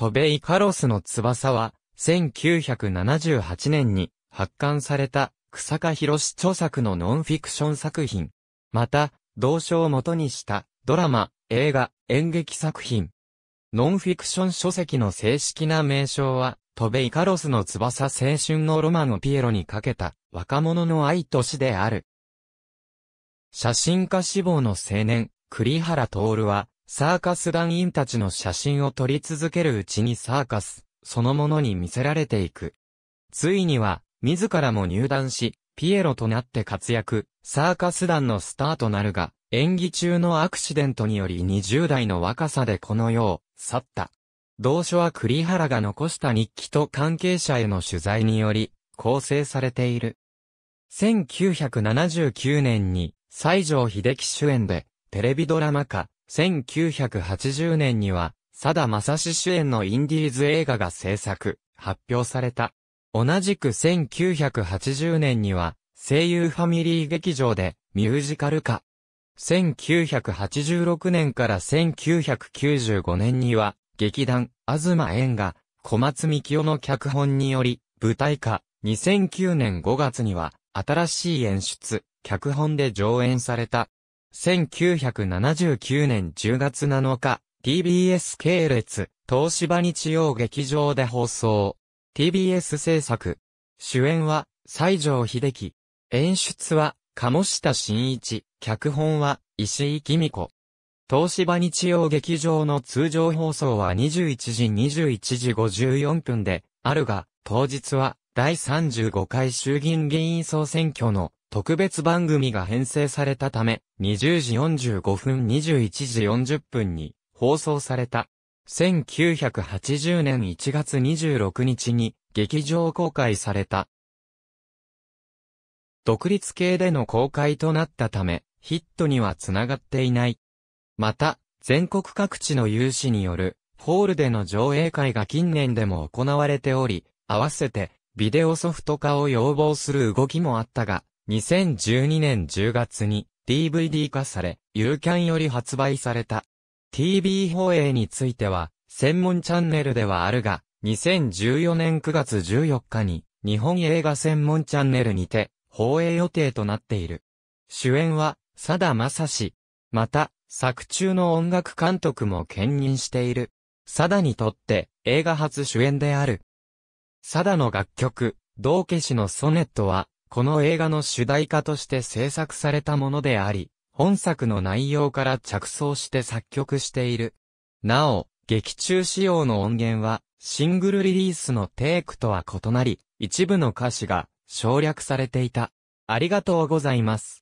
トベイカロスの翼は、1978年に発刊された草加博士著作のノンフィクション作品。また、同書を元にしたドラマ、映画、演劇作品。ノンフィクション書籍の正式な名称は、トベイカロスの翼青春のロマンをピエロにかけた若者の愛と死である。写真家志望の青年、栗原徹は、サーカス団員たちの写真を撮り続けるうちにサーカス、そのものに見せられていく。ついには、自らも入団し、ピエロとなって活躍、サーカス団のスターとなるが、演技中のアクシデントにより20代の若さでこの世を去った。同書は栗原が残した日記と関係者への取材により構成されている。1979年に西城秀樹主演でテレビドラマ化、1980年には、佐田正史主演のインディーズ映画が制作、発表された。同じく1980年には、声優ファミリー劇場でミュージカル化。1986年から1995年には、劇団、東縁が、小松美おの脚本により、舞台化。2009年5月には、新しい演出、脚本で上演された。1979年10月7日、TBS 系列、東芝日曜劇場で放送。TBS 制作。主演は、西城秀樹。演出は、鴨下真一。脚本は、石井紀美子。東芝日曜劇場の通常放送は21時21時54分で、あるが、当日は、第35回衆議院議員総選挙の特別番組が編成されたため、20時45分21時40分に放送された。1980年1月26日に劇場公開された。独立系での公開となったため、ヒットにはつながっていない。また、全国各地の有志による、ホールでの上映会が近年でも行われており、合わせて、ビデオソフト化を要望する動きもあったが、2012年10月に DVD 化され、ユーキャンより発売された。TV 放映については、専門チャンネルではあるが、2014年9月14日に、日本映画専門チャンネルにて、放映予定となっている。主演は、佐田正史。また、作中の音楽監督も兼任している。佐田にとって、映画初主演である。佐田の楽曲、道化師のソネットは、この映画の主題歌として制作されたものであり、本作の内容から着想して作曲している。なお、劇中仕様の音源は、シングルリリースのテイクとは異なり、一部の歌詞が省略されていた。ありがとうございます。